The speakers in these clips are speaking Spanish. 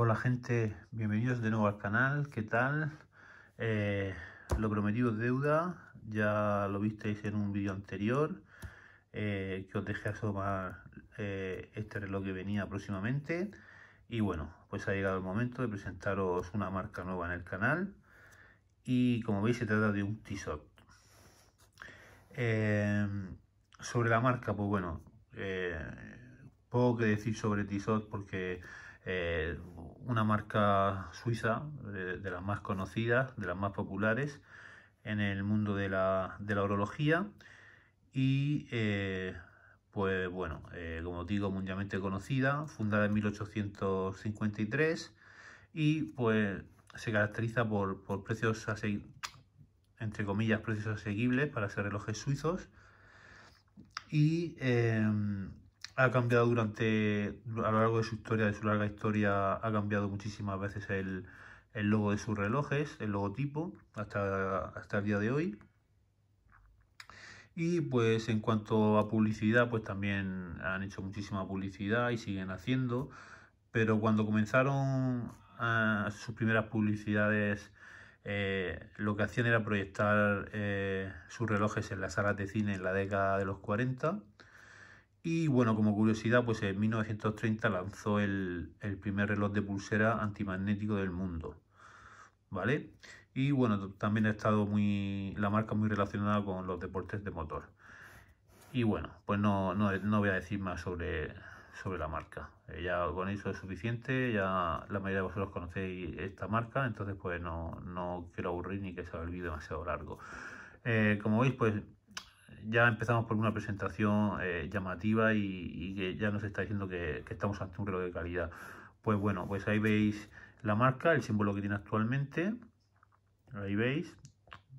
Hola gente, bienvenidos de nuevo al canal, ¿qué tal? Eh, lo prometido es deuda, ya lo visteis en un vídeo anterior, eh, que os dejé asomar eh, este reloj que venía próximamente. Y bueno, pues ha llegado el momento de presentaros una marca nueva en el canal. Y como veis se trata de un t Tissot. sobre la marca, pues bueno, poco que decir sobre t Tissot porque eh, una marca suiza eh, de, las más conocidas, de las más populares en el mundo de la, de la orología y eh, pues bueno, como digo, mundialmente conocida, fundada en 1853 y pues se caracteriza por, por precios, entre comillas, precios asequibles para ser relojes suizos y ha cambiado durante, a lo largo de su historia, de su larga historia, ha cambiado muchísimas veces el, el logo de sus relojes, el logotipo, hasta, hasta el día de hoy. Y pues en cuanto a publicidad, pues también han hecho muchísima publicidad y siguen haciendo. Pero cuando comenzaron sus primeras publicidades, eh, lo que hacían era proyectar eh, sus relojes en las salas de cine en la década de los 40 y bueno, como curiosidad, pues en 1930 lanzó el, primer reloj de pulsera antimagnético del mundo. ¿Vale? Y bueno, también ha estado muy la marca muy relacionada con los deportes de motor. Y bueno, pues no, voy a decir más sobre, sobre la marca. Eh, ya con eso es suficiente, ya la mayoría de vosotros conocéis esta marca, entonces pues no, quiero aburrir ni que se olvide demasiado largo. Eh, como veis, pues ya empezamos por una presentación eh, llamativa y, que ya nos está diciendo que, estamos ante un reloj de calidad. Pues bueno, pues ahí veis la marca, el símbolo que tiene actualmente. Ahí veis,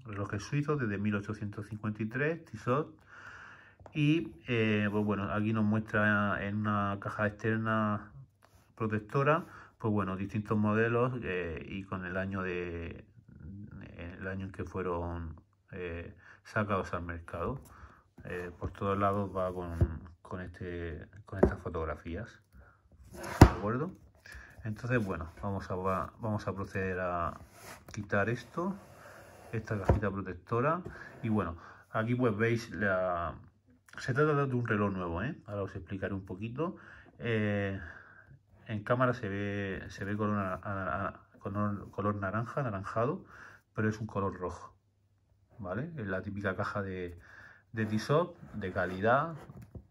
relojes suizos desde 1853, Tissot. Y eh, pues bueno, aquí nos muestra en una caja externa protectora, pues bueno, distintos modelos eh, y con el año de el año en que fueron eh, sacados al mercado. Eh, por todos lados va con, con, este, con estas fotografías. ¿De acuerdo? Entonces, bueno, vamos a, vamos a proceder a quitar esto, esta cajita protectora. Y bueno, aquí pues veis, la... se trata de un reloj nuevo, ¿eh? Ahora os explicaré un poquito. en cámara se ve, se ve color, color naranja, anaranjado, pero es un color rojo. ¿vale? Es la típica caja de, de de calidad,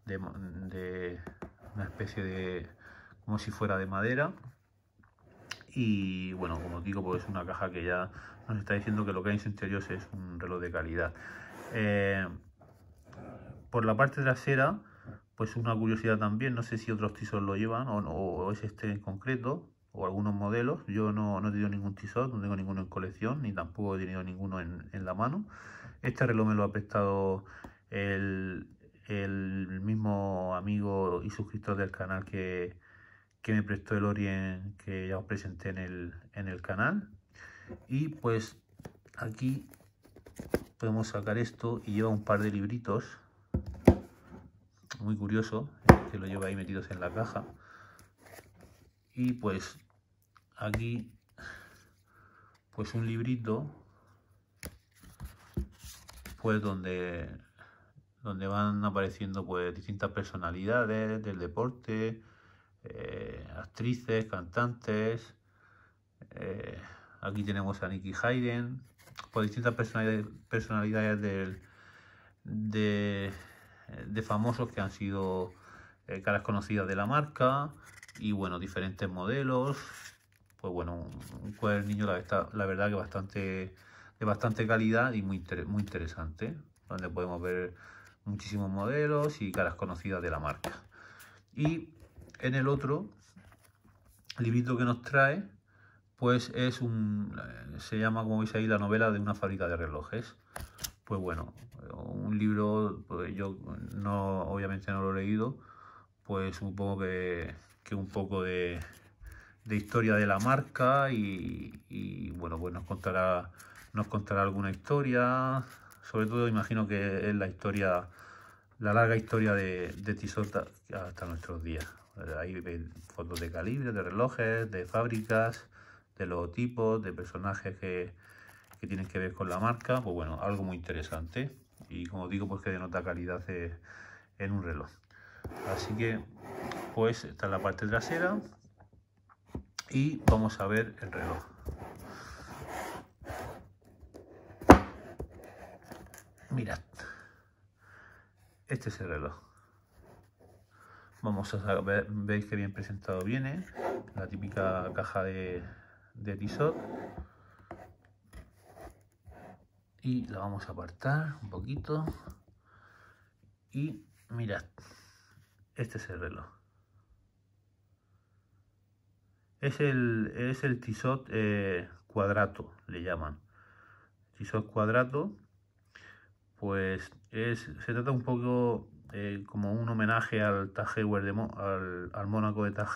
de, una especie de... como si fuera de madera. Y bueno, como digo, pues es una caja que ya nos está diciendo que lo que hay en su interior es un reloj de calidad. Eh, por la parte trasera, pues una curiosidad también, no sé si otros Tissot lo llevan o, no, o es este en concreto, o algunos modelos. Yo no, he tenido ningún tizot, no tengo ninguno en colección, ni tampoco he tenido ninguno en, la mano. Este reloj me lo ha prestado el, mismo amigo y suscriptor del canal que, que me prestó el Orient que ya os presenté en el, en el canal. Y pues aquí podemos sacar esto y lleva un par de libritos. Muy curioso, que lo lleva ahí metidos en la caja. Y pues aquí pues un librito pues donde donde van apareciendo pues distintas personalidades del deporte eh, actrices cantantes eh, aquí tenemos a Nicky Hayden pues distintas personalidades, del, de, de famosos que han sido eh, caras conocidas de la marca y bueno diferentes modelos pues bueno, un cuadernillo la, verdad, la verdad que bastante de bastante calidad y muy, muy interesante, donde podemos ver muchísimos modelos y caras conocidas de la marca. Y en el otro librito que nos trae, pues es un, se llama, como veis ahí, la novela de una fábrica de relojes. Pues bueno, un libro, pues yo no, obviamente no lo he leído, pues supongo que, que un poco de, de historia de la marca y, bueno, pues nos contará, nos contará alguna historia. Sobre todo imagino que es la historia, la larga historia de, de Tisota hasta nuestros días. Ahí ven fotos de calibre, de relojes, de fábricas, de logotipos, de personajes que, tienen que ver con la marca. Pues bueno, algo muy interesante y como digo, pues que denota calidad en un reloj. Así que, pues esta es la parte trasera y vamos a ver el reloj. Mirad, este es el reloj. Vamos a ver, veis que bien presentado viene, la típica caja de, de Y la vamos a apartar un poquito. Y mirad, este es el reloj. Es el, es el eh, cuadrato, le llaman. Tizot cuadrato, pues es, se trata un poco eh, como un homenaje al de al, Mónaco de Tag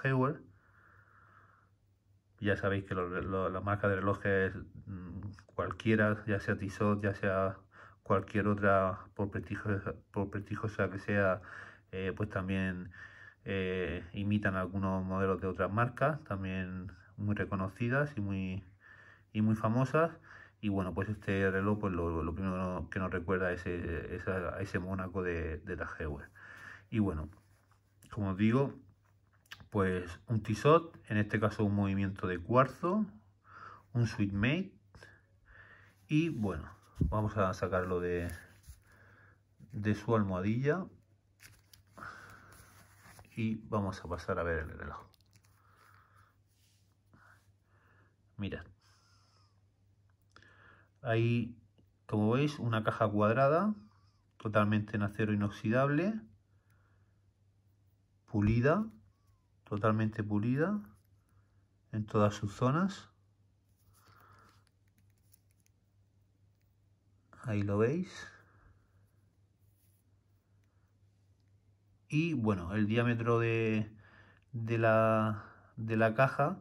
Ya sabéis que la marca de relojes mm, cualquiera, ya sea Tizot, ya sea cualquier otra, por prestigiosa, por que sea, eh, pues también eh, imitan algunos modelos de otras marcas, también muy reconocidas y muy, y muy famosas. Y bueno, pues este reloj pues lo, primero que nos recuerda es eh, ese, a ese Mónaco de, de la Heuer. Y bueno, como os digo, pues un Tissot, en este caso un movimiento de cuarzo, un Sweet Mate. Y bueno, vamos a sacarlo de, de su almohadilla y vamos a pasar a ver el reloj. Mirad. ahí como veis, una caja cuadrada, totalmente en acero inoxidable, pulida, totalmente pulida, en todas sus zonas. Ahí lo veis. y bueno, el diámetro de, la, caja,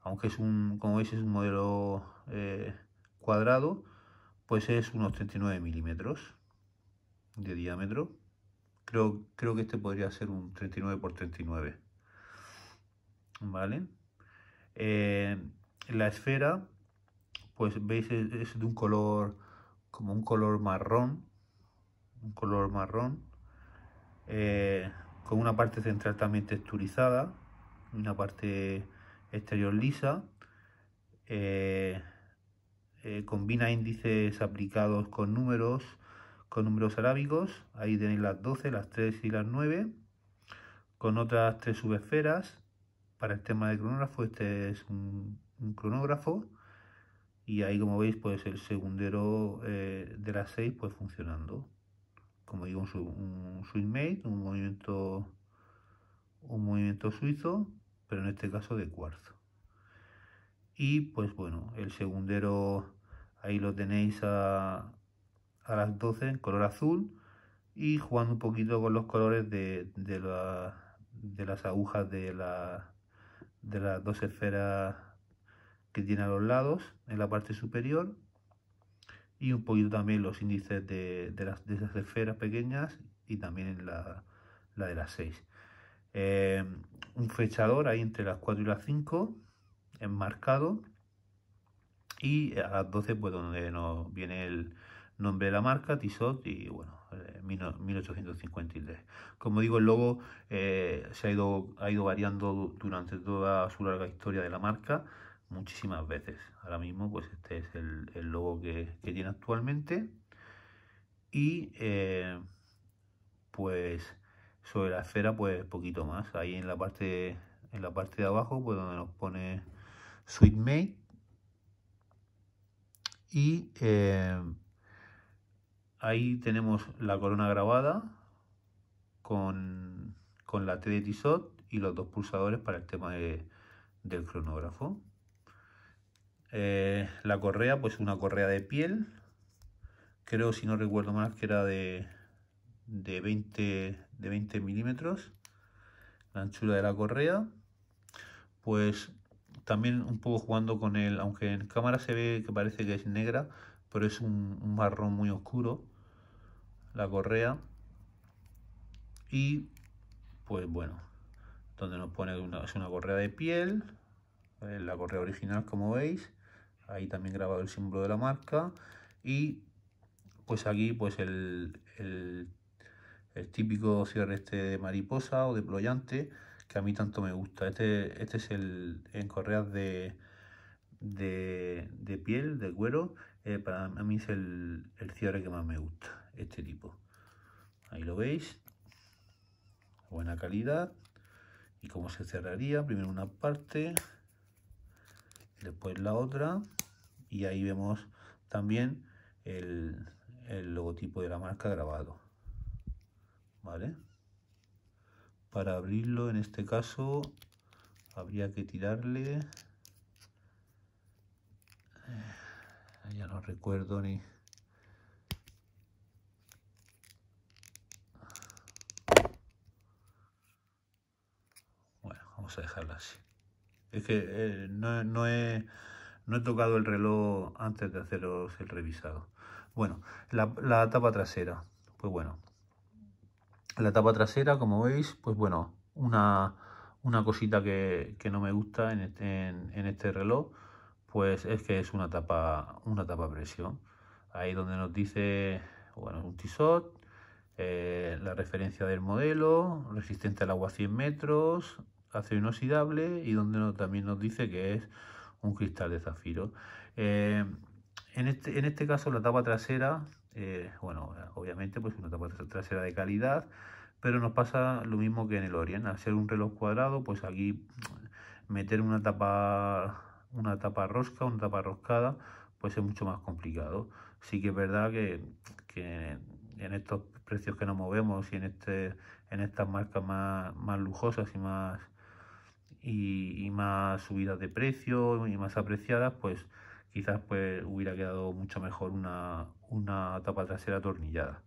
aunque es un, como veis es un modelo eh, cuadrado, pues es unos 39 milímetros de diámetro. Creo, creo que este podría ser un 39 por 39. ¿Vale? Eh, la esfera, pues veis, es, es de un color, como un color marrón. Un color marrón eh, con una parte central también texturizada, una parte exterior lisa, eh, eh, combina índices aplicados con números, con números arábicos, ahí tenéis las 12, las 3 y las 9, con otras tres subesferas, para el tema de cronógrafo, este es un, cronógrafo, y ahí como veis pues el segundero de las 6 pues funcionando como digo, un, swingmate, un movimiento, un movimiento suizo, pero en este caso de cuarzo. Y pues bueno, el segundero ahí lo tenéis a, las 12 en color azul y jugando un poquito con los colores de, las agujas de, de las dos esferas que tiene a los lados en la parte superior y un poquito también los índices de, las, de esas esferas pequeñas y también la, la de las 6. Eh, un fechador ahí entre las 4 y las 5, enmarcado. Y a las 12, pues donde nos viene el nombre de la marca, Tissot, y bueno, 1853. Eh, Como digo, el logo eh, se ha ido, ha ido variando durante toda su larga historia de la marca muchísimas veces. Ahora mismo, pues este es el, logo que, tiene actualmente. Y eh, pues sobre la esfera, pues poquito más. Ahí en la parte, en la parte de abajo, pues donde nos pone Mate. Y eh, ahí tenemos la corona grabada con, con la T de y los dos pulsadores para el tema del cronógrafo. Eh, la correa, pues una correa de piel. Creo, si no recuerdo mal, que era de, de 20, de 20 milímetros. La anchura de la correa. Pues también un poco jugando con él, aunque en cámara se ve que parece que es negra, pero es un, marrón muy oscuro la correa y pues bueno donde nos pone es una correa de piel eh, la correa original como veis ahí también grabado el símbolo de la marca y pues aquí pues el, típico cierre este de mariposa o de ployante que a mí tanto me gusta. Este, este es el en correas de, piel, de cuero, eh, para mí es el, el cierre que más me gusta, este tipo. Ahí lo veis, buena calidad y cómo se cerraría, primero una parte después la otra y ahí vemos también el, logotipo de la marca grabado vale para abrirlo en este caso habría que tirarle eh, ya no recuerdo ni bueno vamos a dejarla así es que eh, no, he, no, he, tocado el reloj antes de haceros el revisado. Bueno, la, tapa trasera. Pues bueno, la tapa trasera, como veis, pues bueno, una, una cosita que, que, no me gusta en este, en, este, reloj, pues es que es una tapa, una tapa presión. Ahí donde nos dice, bueno, un tisot eh, la referencia del modelo, resistente al agua 100 metros, acero inoxidable y donde también nos dice que es un cristal de zafiro. Eh, en, este, en este caso la tapa trasera, eh, bueno, obviamente pues una tapa trasera de calidad, pero nos pasa lo mismo que en el Orient. Al ser un reloj cuadrado, pues aquí meter una tapa, una tapa rosca, una tapa roscada, pues es mucho más complicado. Sí que es verdad que, en estos precios que nos movemos y en, este, en estas marcas más, más lujosas y más y, más subidas de precio y más apreciadas, pues quizás pues hubiera quedado mucho mejor una, una tapa trasera atornillada.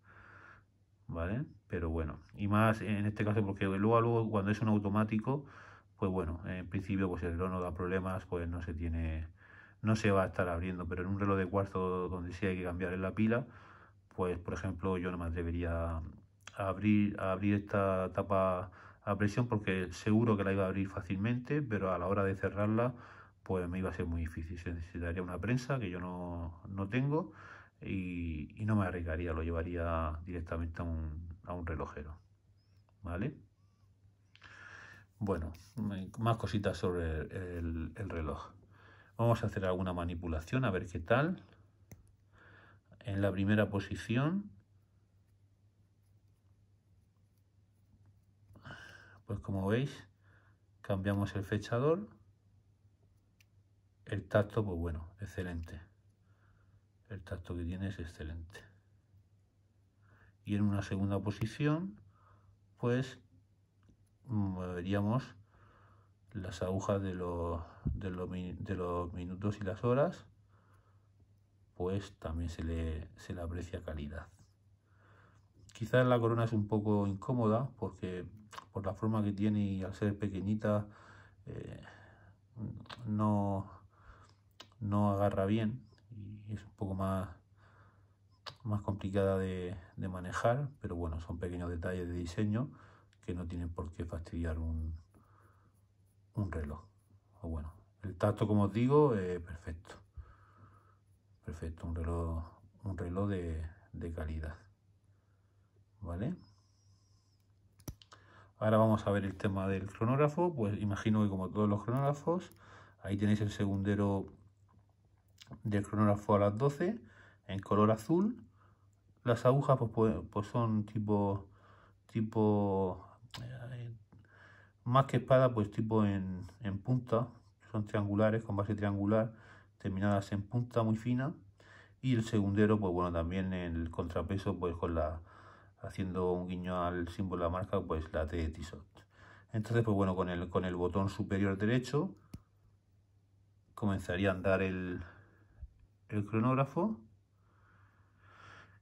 ¿Vale? Pero bueno, y más en este caso porque luego cuando es un automático, pues bueno, en principio pues el reloj no da problemas, pues no se tiene, no se va a estar abriendo, pero en un reloj de cuarzo donde sí hay que cambiar en la pila, pues por ejemplo yo no me atrevería a abrir, a abrir esta tapa a presión porque seguro que la iba a abrir fácilmente, pero a la hora de cerrarla pues me iba a ser muy difícil. Se necesitaría una prensa que yo no, tengo y, no me arriesgaría, lo llevaría directamente a un, relojero. ¿Vale? Bueno, más cositas sobre el reloj. Vamos a hacer alguna manipulación a ver qué tal. En la primera posición pues como veis cambiamos el fechador el tacto pues bueno excelente el tacto que tiene es excelente y en una segunda posición pues moveríamos las agujas de los, de minutos y las horas pues también se se le aprecia calidad Quizás la corona es un poco incómoda porque por la forma que tiene y al ser pequeñita eh, no, no agarra bien y es un poco más, más complicada de, manejar, pero bueno, son pequeños detalles de diseño que no tienen por qué fastidiar un, reloj. O bueno, el tacto, como os digo, es eh, perfecto. Perfecto, un reloj, un reloj de calidad. ¿vale? Ahora vamos a ver el tema del cronógrafo, pues imagino que como todos los cronógrafos, ahí tenéis el segundero del cronógrafo a las 12 en color azul. Las agujas pues, pues, pues son tipo, tipo eh, más que espada, pues tipo en, en punta, son triangulares con base triangular, terminadas en punta muy fina. Y el segundero, pues bueno, también el contrapeso, pues con la haciendo un guiño al símbolo de la marca, pues la de Entonces, pues bueno, con el, con el botón superior derecho comenzaría a andar el, el cronógrafo.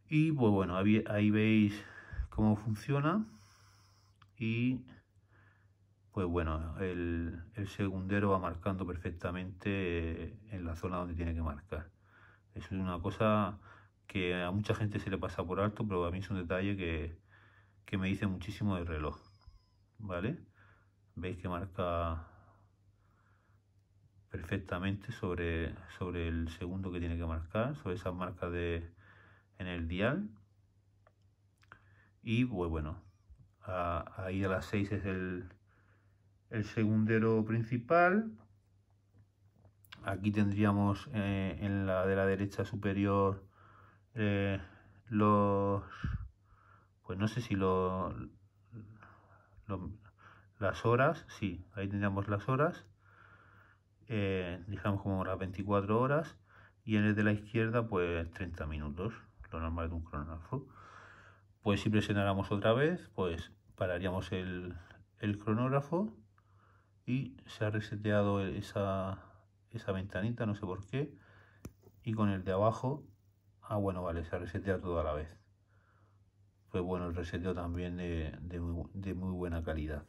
Y pues bueno, ahí, ahí veis cómo funciona. Y pues bueno, el, el, segundero va marcando perfectamente eh, en la zona donde tiene que marcar. Es una cosa que a mucha gente se le pasa por alto, pero a mí es un detalle que, me dice muchísimo del reloj, ¿vale? Veis que marca perfectamente sobre, sobre el segundo que tiene que marcar, sobre esas marcas de, en el dial. Y pues, bueno, ahí a las 6 es el, el segundero principal. Aquí tendríamos eh, en la de la derecha superior eh, los pues no sé si lo, las horas sí ahí teníamos las horas eh, digamos como las 24 horas y en el de la izquierda pues 30 minutos lo normal de un cronógrafo pues si presionáramos otra vez pues pararíamos el, cronógrafo y se ha reseteado esa, esa ventanita no sé por qué y con el de abajo Ah, bueno, vale, se resetea todo a la vez. Pues bueno, el reseteo también de, muy, buena calidad.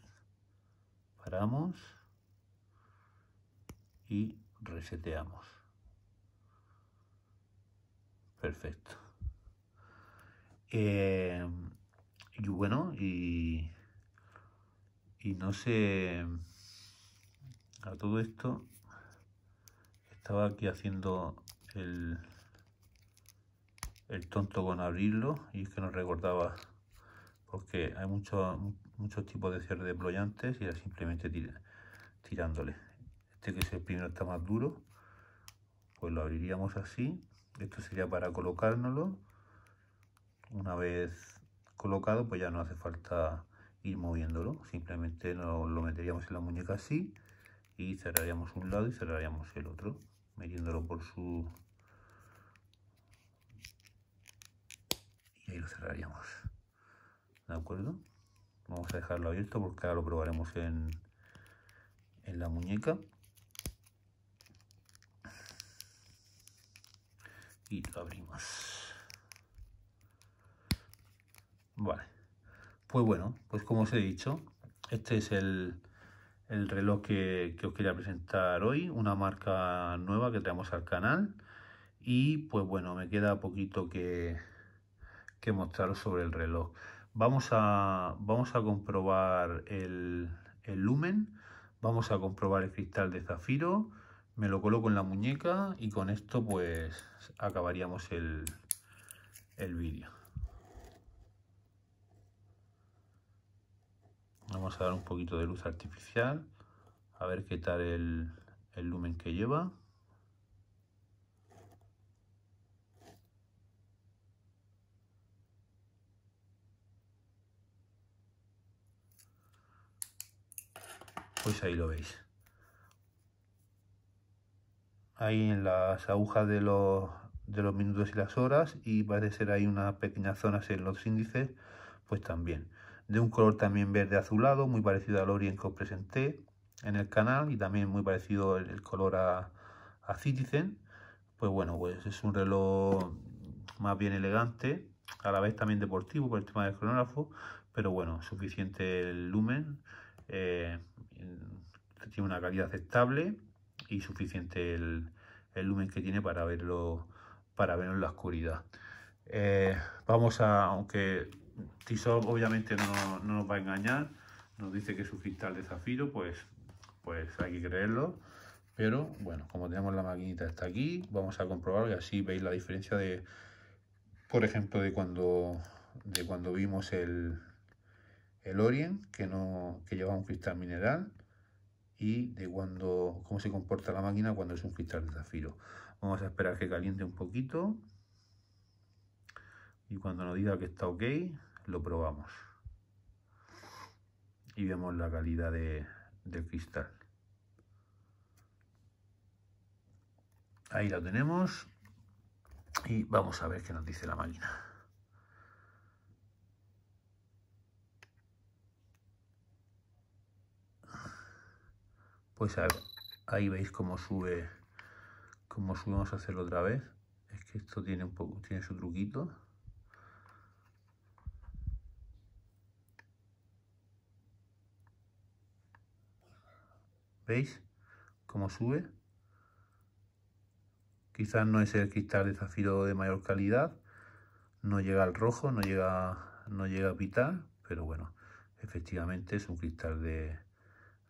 Paramos y reseteamos. Perfecto. Eh, y bueno, y, y no sé, a todo esto estaba aquí haciendo el el tonto con abrirlo y es que no recordaba porque hay muchos muchos tipos de cierre de y era simplemente tirándole este que es el primero está más duro pues lo abriríamos así esto sería para colocárnoslo una vez colocado pues ya no hace falta ir moviéndolo simplemente lo meteríamos en la muñeca así y cerraríamos un lado y cerraríamos el otro metiéndolo por su y lo cerraríamos. ¿De acuerdo? Vamos a dejarlo abierto porque ahora lo probaremos en, en la muñeca. Y lo abrimos. Vale. Pues bueno, pues como os he dicho, este es el, el reloj que, que, os quería presentar hoy, una marca nueva que traemos al canal. Y pues bueno, me queda poquito que, que mostraros sobre el reloj. Vamos a, vamos a comprobar el, el lumen, vamos a comprobar el cristal de zafiro, me lo coloco en la muñeca y con esto pues acabaríamos el, el vídeo. Vamos a dar un poquito de luz artificial, a ver qué tal el, el lumen que lleva. pues ahí lo veis ahí en las agujas de los, minutos y las horas y parece ser ahí unas pequeñas zonas en los índices pues también de un color también verde azulado muy parecido al Orient que os presenté en el canal y también muy parecido el, color a, Citizen pues bueno pues es un reloj más bien elegante a la vez también deportivo por el tema del cronógrafo pero bueno suficiente el lumen eh, eh, tiene una calidad aceptable y suficiente el, lumen que tiene para verlo, para verlo en la oscuridad. Eh, vamos a, aunque Tissot obviamente no, nos va a engañar, nos dice que es un cristal de zafiro, pues, pues hay que creerlo. Pero bueno, como tenemos la maquinita está aquí, vamos a comprobar y así veis la diferencia de, por ejemplo, de cuando, de cuando vimos el, el Orient, que, no, lleva un cristal mineral, y de cuando, cómo se comporta la máquina cuando es un cristal de zafiro. Vamos a esperar que caliente un poquito y cuando nos diga que está ok, lo probamos. Y vemos la calidad de, del cristal. Ahí lo tenemos y vamos a ver qué nos dice la máquina. pues ahí veis cómo sube, cómo subimos a hacerlo otra vez. Es que esto tiene un poco, tiene su truquito. ¿Veis cómo sube? Quizás no es el cristal de zafiro de mayor calidad, no llega al rojo, no llega, no llega a pitar, pero bueno, efectivamente es un cristal de,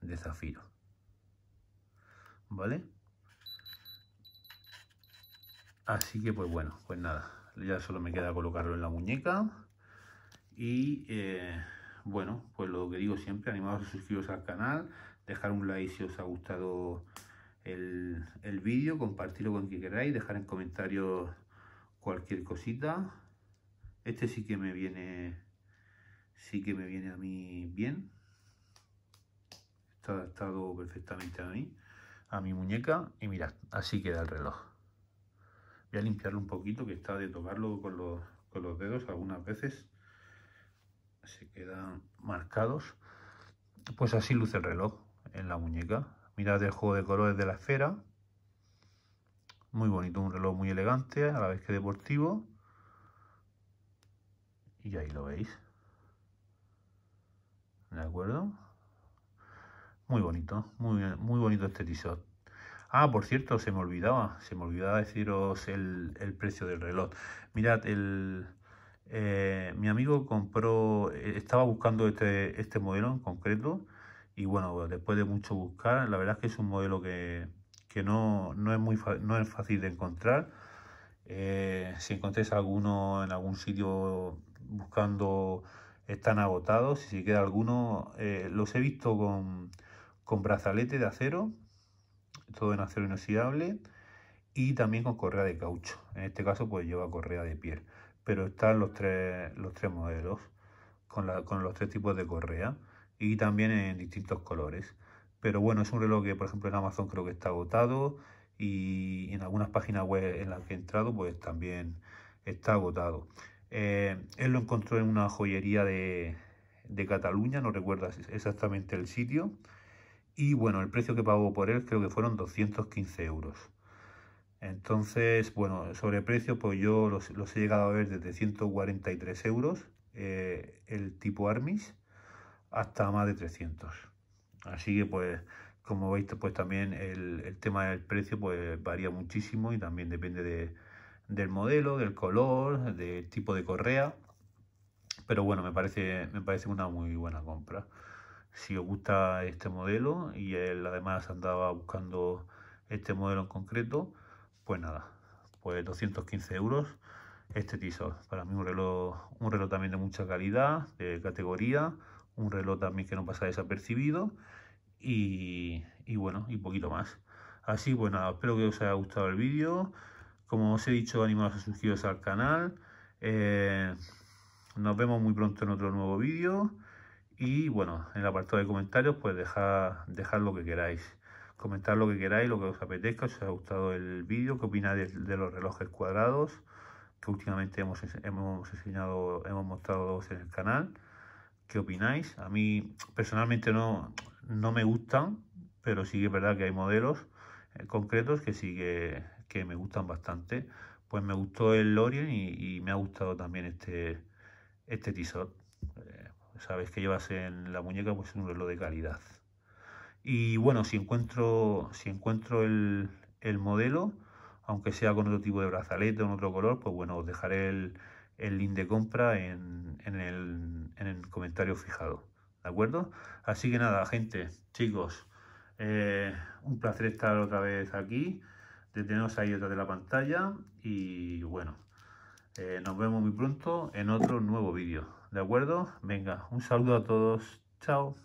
de zafiro. ¿vale? Así que pues bueno, pues nada, ya solo me queda colocarlo en la muñeca. Y eh, bueno, pues lo que digo siempre, animados a suscribiros al canal, dejar un like si os ha gustado el, vídeo, compartirlo con quien queráis, dejar en comentarios cualquier cosita. Este sí que me viene, sí que me viene a mí bien. Está adaptado perfectamente a mí a mi muñeca y mirad, así queda el reloj. Voy a limpiarlo un poquito que está de tocarlo con los, con los dedos algunas veces. Se quedan marcados. Pues así luce el reloj en la muñeca. Mirad el juego de colores de la esfera. Muy bonito, un reloj muy elegante, a la vez que deportivo. Y ahí lo veis. ¿De acuerdo? Muy bonito, muy, muy bonito este t-shirt. Ah, por cierto, se me olvidaba, se me olvidaba deciros el, el precio del reloj. Mirad, el, eh, mi amigo compró, eh, estaba buscando este, este modelo en concreto y bueno, después de mucho buscar, la verdad es que es un modelo que, que no, no, es muy no es fácil de encontrar. Eh, si encontréis alguno en algún sitio buscando, están agotados. Si queda alguno, los he visto con, con brazalete de acero, todo en acero inoxidable, y también con correa de caucho. En este caso pues lleva correa de piel, pero están los tres, los tres modelos con, los tres tipos de correa y también en distintos colores. Pero bueno, es un reloj que por ejemplo en Amazon creo que está agotado y en algunas páginas web en las que he entrado pues también está agotado. Eh, él lo encontró en una joyería de, de Cataluña, no recuerdo exactamente el sitio, y bueno, el precio que pagó por él creo que fueron 215 euros. Entonces, bueno, sobre precio, pues yo los, he llegado a ver desde 143 euros eh, el tipo Armis hasta más de 300. Así que, pues, como veis, pues también el, el tema del precio pues varía muchísimo y también depende de, del modelo, del color, del tipo de correa. Pero bueno, me parece, me parece una muy buena compra si os gusta este modelo y él además andaba buscando este modelo en concreto, pues nada, pues 215 euros este Tissot. Para mí un reloj, un reloj también de mucha calidad, de categoría, un reloj también que no pasa desapercibido y, bueno, y poquito más. Así, pues nada, espero que os haya gustado el vídeo. Como os he dicho, animados a suscribiros al canal. Eh, nos vemos muy pronto en otro nuevo vídeo. Y bueno, en el apartado de comentarios, pues dejad dejar lo que queráis. Comentar lo que queráis, lo que os apetezca, si os ha gustado el vídeo, qué opináis de, los relojes cuadrados, que últimamente hemos, enseñado, hemos mostrado dos en el canal. ¿Qué opináis? A mí personalmente no, no me gustan, pero sí que es verdad que hay modelos eh, concretos que sí que, me gustan bastante. Pues me gustó el Lorien y, me ha gustado también este, este Sabéis que llevas en la muñeca pues un reloj de calidad. Y bueno, si encuentro, si encuentro el, modelo, aunque sea con otro tipo de brazalete o en otro color, pues bueno, os dejaré el, link de compra en, el, comentario fijado. ¿De acuerdo? Así que nada, gente, chicos, eh, un placer estar otra vez aquí. Deteneros ahí detrás de la pantalla y bueno, eh, nos vemos muy pronto en otro nuevo vídeo. ¿De acuerdo? Venga, un saludo a todos. Chao.